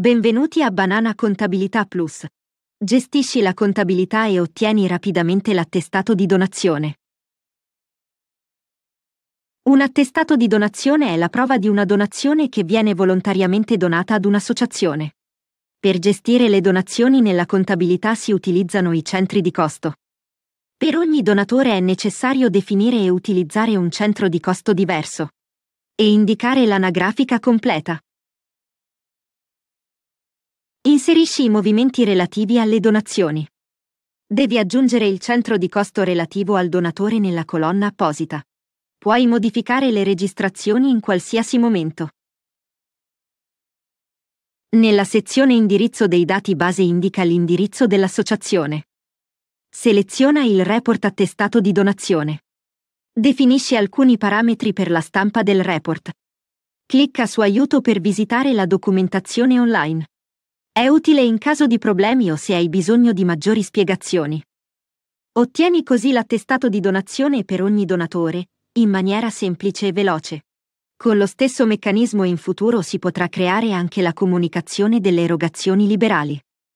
Benvenuti a Banana Contabilità Plus. Gestisci la contabilità e ottieni rapidamente l'attestato di donazione. Un attestato di donazione è la prova di una donazione che viene volontariamente donata ad un'associazione. Per gestire le donazioni nella contabilità si utilizzano i centri di costo. Per ogni donatore è necessario definire e utilizzare un centro di costo diverso e indicare l'anagrafica completa. Inserisci i movimenti relativi alle donazioni. Devi aggiungere il centro di costo relativo al donatore nella colonna apposita. Puoi modificare le registrazioni in qualsiasi momento. Nella sezione Indirizzo dei dati base indica l'indirizzo dell'associazione. Seleziona il report attestato di donazione. Definisci alcuni parametri per la stampa del report. Clicca su Aiuto per visitare la documentazione online. È utile in caso di problemi o se hai bisogno di maggiori spiegazioni. Ottieni così l'attestato di donazione per ogni donatore, in maniera semplice e veloce. Con lo stesso meccanismo in futuro si potrà creare anche la comunicazione delle erogazioni liberali.